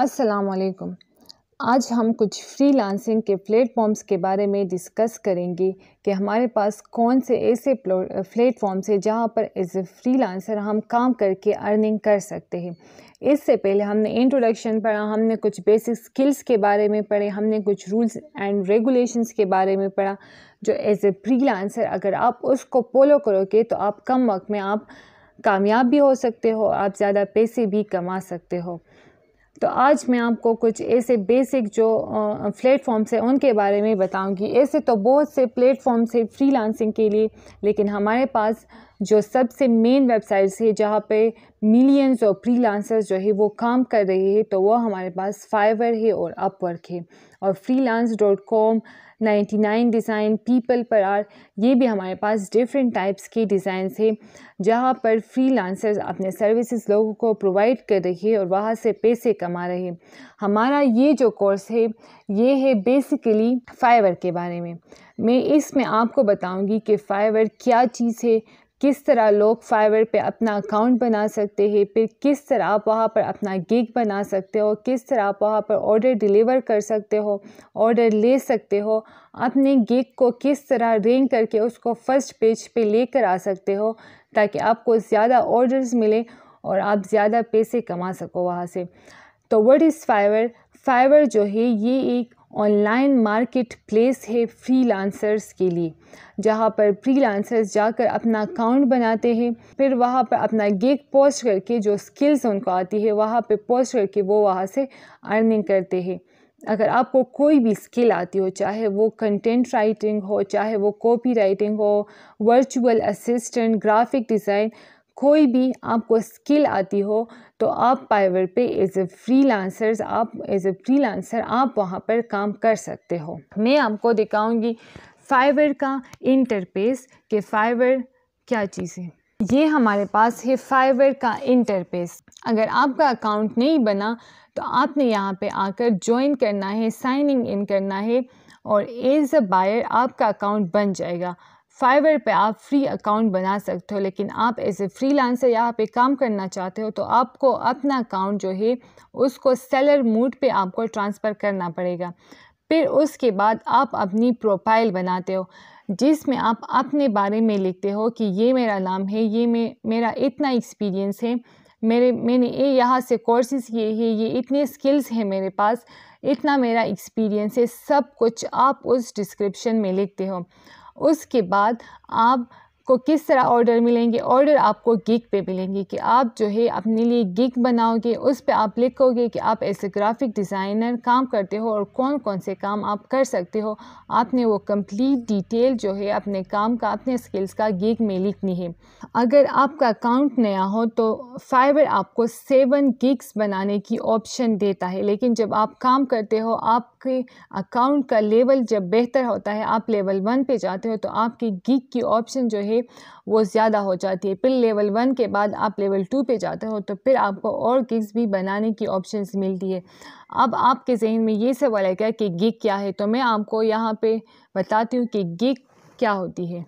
अस्सलाम आज हम कुछ फ्रीलांसिंग के प्लेटफॉर्म्स के बारे में डिस्कस करेंगे कि हमारे पास कौन से ऐसे प्लेटफॉर्म्स हैं जहां पर एज ए फ्रीलांसर हम काम करके अर्निंग कर सकते हैं इससे पहले हमने इंट्रोडक्शन पढ़ा हमने कुछ बेसिक स्किल्स के बारे में पढ़े हमने कुछ रूल्स एंड रेगुलेशंस के बारे में पढ़ा जो एज ए फ्रीलांसर अगर आप उसको फॉलो करोगे तो आप कम वक्त में आप कामयाब भी हो सकते हो आप ज़्यादा पैसे भी कमा सकते हो तो आज मैं आपको कुछ ऐसे बेसिक जो प्लेटफॉर्म्स हैं उनके बारे में बताऊंगी ऐसे तो बहुत से प्लेटफॉर्म्स हैं फ्रीलांसिंग के लिए लेकिन हमारे पास जो सबसे मेन वेबसाइट्स है जहाँ पे मिलियंस और फ्रीलांसर्स जो है वो काम कर रहे हैं तो वो हमारे पास फाइवर है और अपवर्क है और freelance dot com 99 design people पर आर ये भी हमारे पास डिफरेंट टाइप्स के डिज़ाइंस है जहाँ पर फ्री लांसर्स अपने सर्विसेज लोगों को प्रोवाइड कर रही है और वहाँ से पैसे कमा रहे हैं हमारा ये जो कोर्स है ये है बेसिकली फाइवर के बारे में मैं इसमें आपको बताऊंगी कि फ़ाइवर क्या चीज़ है किस तरह लोग फाइवर पे अपना अकाउंट बना सकते हैं फिर किस तरह आप वहाँ पर अपना गिग बना सकते हो किस तरह आप वहाँ पर ऑर्डर डिलीवर कर सकते हो ऑर्डर ले सकते हो अपने गिग को किस तरह रेंग करके उसको फर्स्ट पेज पे लेकर आ सकते हो ताकि आपको ज़्यादा ऑर्डर्स मिले और आप ज़्यादा पैसे कमा सको वहाँ से तो वट इज़ फाइवर फाइवर जो है ये एक ऑनलाइन मार्केट प्लेस है फ्रीलांसर्स के लिए जहाँ पर फ्रीलांसर्स जाकर अपना अकाउंट बनाते हैं फिर वहाँ पर अपना गेक पोस्ट करके जो स्किल्स उनको आती है वहाँ पर पोस्ट करके वो वहाँ से अर्निंग करते हैं अगर आपको कोई भी स्किल आती हो चाहे वो कंटेंट राइटिंग हो चाहे वो कॉपी राइटिंग हो वर्चुअल असिस्टेंट ग्राफिक डिज़ाइन कोई भी आपको स्किल आती हो तो आप पाइवर पे एज ए फ्री आप एज ए फ्री आप वहाँ पर काम कर सकते हो मैं आपको दिखाऊंगी फाइवर का इंटरपेस कि फाइवर क्या चीज़ है ये हमारे पास है फाइवर का इंटरपेस अगर आपका अकाउंट नहीं बना तो आपने यहाँ पे आकर ज्वाइन करना है साइनिंग इन करना है और एज अ बायर आपका अकाउंट बन जाएगा फाइवर पे आप फ्री अकाउंट बना सकते हो लेकिन आप एज ए फ्री लांसर यहाँ पर काम करना चाहते हो तो आपको अपना अकाउंट जो है उसको सेलर मूड पे आपको ट्रांसफ़र करना पड़ेगा फिर उसके बाद आप अपनी प्रोफाइल बनाते हो जिसमें आप अपने बारे में लिखते हो कि ये मेरा नाम है ये मे, मेरा इतना एक्सपीरियंस है मेरे मैंने ये यहाँ से कोर्सेज किए हैं ये इतने स्किल्स हैं मेरे पास इतना मेरा एक्सपीरियंस है सब कुछ आप उस डिस्क्रिप्शन में लिखते हो उसके बाद आप को किस तरह ऑर्डर मिलेंगे ऑर्डर आपको गिग पे मिलेंगे कि आप जो है अपने लिए गिग बनाओगे उस पर आप लिखोगे कि आप एज ए ग्राफिक डिज़ाइनर काम करते हो और कौन कौन से काम आप कर सकते हो आपने वो कंप्लीट डिटेल जो है अपने काम का अपने स्किल्स का गिग में लिखनी है अगर आपका अकाउंट नया हो तो फाइबर आपको सेवन गिग्स बनाने की ऑप्शन देता है लेकिन जब आप काम करते हो आपके अकाउंट का लेवल जब बेहतर होता है आप लेवल वन पे जाते हो तो आपकी गिग की ऑप्शन जो है है वो ज़्यादा हो जाती है फिर लेवल वन के बाद आप लेवल टू पे जाते हो तो फिर आपको और गिग्स भी बनाने की ऑप्शंस मिलती है अब आपके जहन में ये सवाल है क्या कि गिग क्या है तो मैं आपको यहाँ पे बताती हूँ कि गिग क्या होती है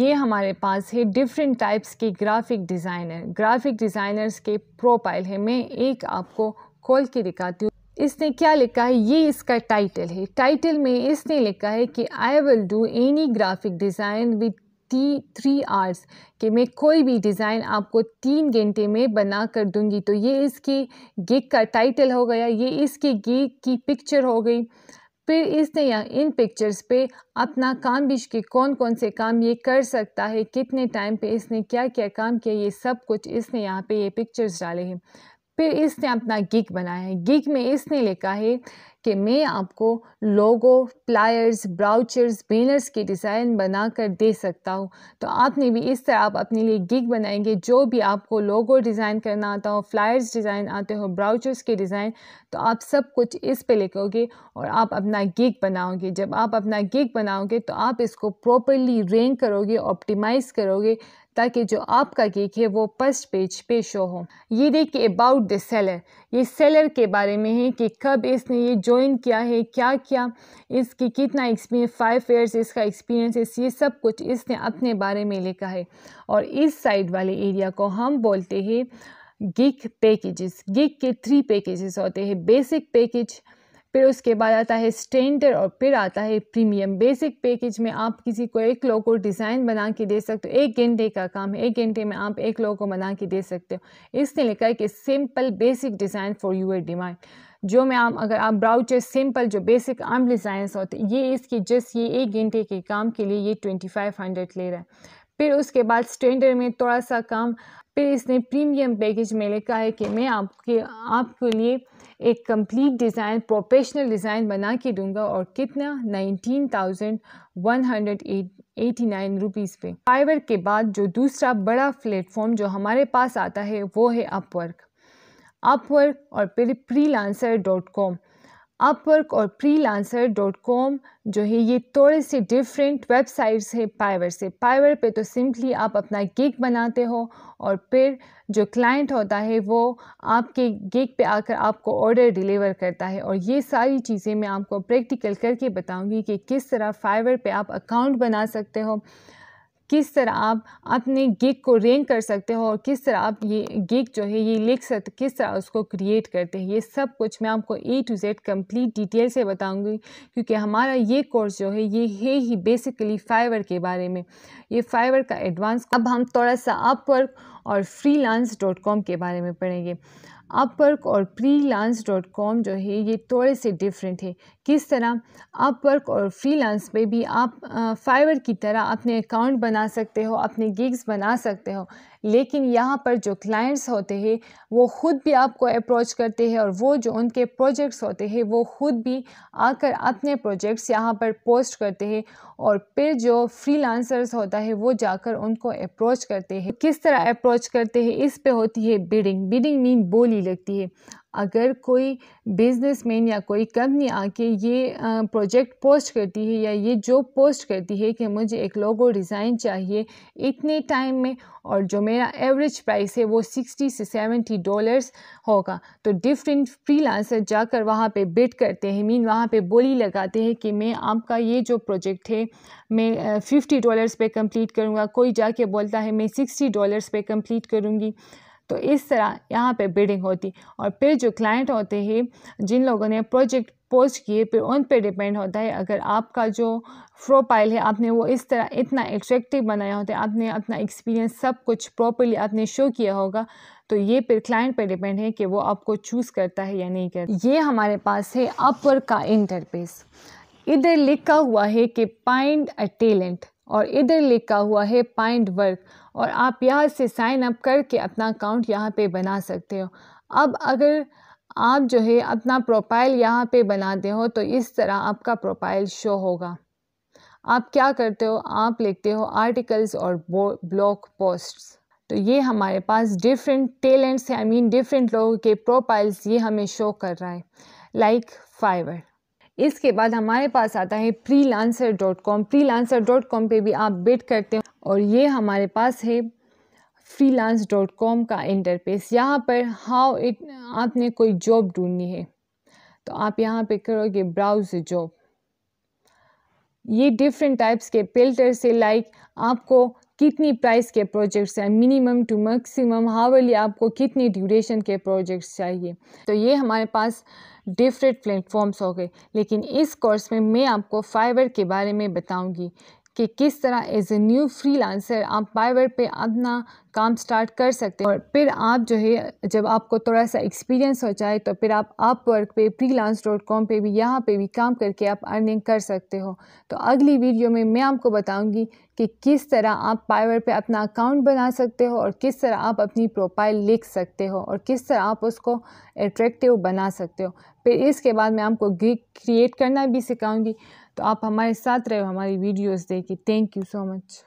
ये हमारे पास है डिफरेंट टाइप्स के ग्राफिक डिज़ाइनर ग्राफिक डिज़ाइनर्स के प्रोफाइल है मैं एक आपको खोल के दिखाती हूँ इसने क्या लिखा है ये इसका टाइटल है टाइटल में इसने लिखा है कि I will do any graphic design within three hours कि मैं कोई भी डिज़ाइन आपको तीन घंटे में बना कर दूंगी तो ये इसकी गिग का टाइटल हो गया ये इसकी गिग की पिक्चर हो गई फिर इसने यहाँ इन पिक्चर्स पे अपना काम भी कि कौन कौन से काम ये कर सकता है कितने टाइम पे इसने क्या क्या काम किया ये सब कुछ इसने यहाँ पे ये पिक्चर्स डाले हैं फिर इसने अपना गिग बनाया है गिग में इसने लिखा है कि मैं आपको लोगो प्लायर्स ब्राउचर्स बेनर्स के डिज़ाइन बना कर दे सकता हूँ तो आपने भी इस तरह आप अपने लिए गिग बनाएंगे जो भी आपको लोगो डिज़ाइन करना आता हो फ्लायर्स डिज़ाइन आते हो ब्राउचर्स के डिज़ाइन तो आप सब कुछ इस पे लिखोगे और आप अपना गिग बनाओगे जब आप अपना गिग बनाओगे तो आप इसको प्रॉपरली रेंग करोगे ऑप्टिमाइज़ करोगे ताकि जो आपका केक है वो फर्स्ट पेज पे शो हो ये देखिए अबाउट द सेलर ये सेलर के बारे में है कि कब इसने ये ज्वाइन किया है क्या क्या इसकी कितना एक्सपीरियंस फाइव ईयर्स इसका एक्सपीरियंस है ये सब कुछ इसने अपने बारे में लिखा है और इस साइड वाले एरिया को हम बोलते हैं गिक पैकेजेस गिक के थ्री पैकेजेस होते हैं बेसिक पैकेज फिर उसके बाद आता है स्टैंडर्ड और फिर आता है प्रीमियम बेसिक पैकेज में आप किसी को एक लोगो को डिज़ाइन बना के दे सकते हो एक घंटे का काम है एक घंटे में आप एक लोगो को बना के दे सकते हो इसने लिखा है कि simple basic design for your demand जो मैं आप अगर आप ब्राउचर सिंपल जो बेसिक आम डिज़ाइन होते ये इसकी जस्ट ये एक घंटे के काम के लिए ये ट्वेंटी फाइव हंड्रेड ले रहा है फिर उसके बाद स्टैंडर्ड में थोड़ा सा काम फिर इसने प्रीमियम पैकेज में लिखा है कि मैं आपके आपके लिए एक कंप्लीट डिज़ाइन प्रोफेशनल डिज़ाइन बना के दूंगा और कितना nineteen thousand one hundred eighty nine rupees पे फाइवर के बाद जो दूसरा बड़ा प्लेटफॉर्म जो हमारे पास आता है वो है अपवर्क अपवर्क और फिर प्री डॉट कॉम अपवर्क और प्री डॉट कॉम जो है ये थोड़े से डिफरेंट वेबसाइट्स है पाइवर से पाइवर पे तो सिंपली आप अपना गिग बनाते हो और फिर जो क्लाइंट होता है वो आपके गिग पे आकर आपको ऑर्डर डिलीवर करता है और ये सारी चीज़ें मैं आपको प्रैक्टिकल करके बताऊंगी कि किस तरह फाइवर पे आप अकाउंट बना सकते हो किस तरह आप अपने गिग को रेंक कर सकते हो और किस तरह आप ये गिग जो है ये लिख सकते किस तरह उसको क्रिएट करते हैं ये सब कुछ मैं आपको A to Z complete detail से बताऊंगी क्योंकि हमारा ये कोर्स जो है ये है ही बेसिकली फाइवर के बारे में ये फाइवर का एडवांस अब हम थोड़ा सा अपवर्क और freelance.com के बारे में पढ़ेंगे अपवर्क और कॉम जो है ये थोड़े से डिफरेंट है किस तरह अपवर्क और फ्रीलांस पे भी आप फाइवर की तरह अपने अकाउंट बना सकते हो अपने गिग्स बना सकते हो लेकिन यहाँ पर जो क्लाइंट्स होते हैं वो ख़ुद भी आपको अप्रोच करते हैं और वो जो उनके प्रोजेक्ट्स होते हैं वो ख़ुद भी आकर अपने प्रोजेक्ट्स यहाँ पर पोस्ट करते हैं और फिर जो फ्रीलांसर्स होता है वो जाकर उनको अप्रोच करते हैं किस तरह अप्रोच करते हैं इस पे होती है बिडिंग बिडिंग मीन बोली लगती है अगर कोई बिजनेसमैन या कोई कंपनी आके ये प्रोजेक्ट पोस्ट करती है या ये जॉब पोस्ट करती है कि मुझे एक लोगो डिज़ाइन चाहिए इतने टाइम में और जो मेरा एवरेज प्राइस है वो सिक्सटी से सेवेंटी डॉलर्स होगा तो डिफरेंट फ्रीलांसर जाकर वहाँ पे बिट करते हैं मीन वहाँ पे बोली लगाते हैं कि मैं आपका ये जो प्रोजेक्ट है मैं फिफ्टी डॉलर्स पर कंप्लीट करूँगा कोई जाके बोलता है मैं सिक्सटी डॉलर्स पर कंप्लीट करूँगी तो इस तरह यहाँ पे बिडिंग होती और फिर जो क्लाइंट होते हैं जिन लोगों ने प्रोजेक्ट पोस्ट किए फिर उन पे डिपेंड होता है अगर आपका जो प्रोफाइल है आपने वो इस तरह इतना एट्रेक्टिव बनाया होता है आपने अपना एक्सपीरियंस सब कुछ प्रॉपरली आपने शो किया होगा तो ये फिर क्लाइंट पे डिपेंड है कि वो आपको चूज़ करता है या नहीं करता ये हमारे पास है अपर का इंटरपेस इधर लिखा हुआ है कि पाइंड अ टेलेंट और इधर लिखा हुआ है पाइंट वर्क और आप यहाँ से साइन अप करके अपना अकाउंट यहाँ पे बना सकते हो अब अगर आप जो है अपना प्रोफाइल यहाँ पे बनाते हो तो इस तरह आपका प्रोफाइल शो होगा आप क्या करते हो आप लिखते हो आर्टिकल्स और ब्लॉग पोस्ट्स तो ये हमारे पास different talents I mean different लोगों के प्रोफाइल्स ये हमें शो कर रहा है लाइक like फाइवर इसके बाद हमारे पास आता है freelancer dot com freelancer dot com पर भी आप बिड करते हो और ये हमारे पास है लांस डॉट कॉम का इंटरफेस यहाँ पर हाउ इट आपने कोई जॉब ढूंढनी है तो आप यहाँ पे करोगे ब्राउज जॉब ये डिफरेंट टाइप्स के फिल्टर से लाइक आपको कितनी प्राइस के प्रोजेक्ट्स हैं मिनिमम टू मैक्सिमम हावली आपको कितनी ड्यूरेशन के प्रोजेक्ट्स चाहिए तो ये हमारे पास डिफरेंट प्लेटफॉर्म्स हो गए लेकिन इस कोर्स में मैं आपको फाइवर के बारे में बताऊंगी कि किस तरह एज ए न्यू फ्रीलांसर आप पाईवर पे अपना काम स्टार्ट कर सकते हैं और फिर आप जो है जब आपको थोड़ा सा एक्सपीरियंस हो जाए तो फिर आप आप वर्क पे फ्रीलांस डॉट कॉम पर भी यहाँ पे भी काम करके आप अर्निंग कर सकते हो तो अगली वीडियो में मैं आपको बताऊँगी कि किस तरह आप पाईवर पे अपना अकाउंट बना सकते हो और किस तरह आप अपनी प्रोफाइल लिख सकते हो और किस तरह आप उसको एट्रेक्टिव बना सकते हो फिर इसके बाद मैं आपको क्रिएट करना भी सिखाऊँगी तो आप हमारे साथ रहे हो हमारी वीडियोस देखिए थैंक यू सो मच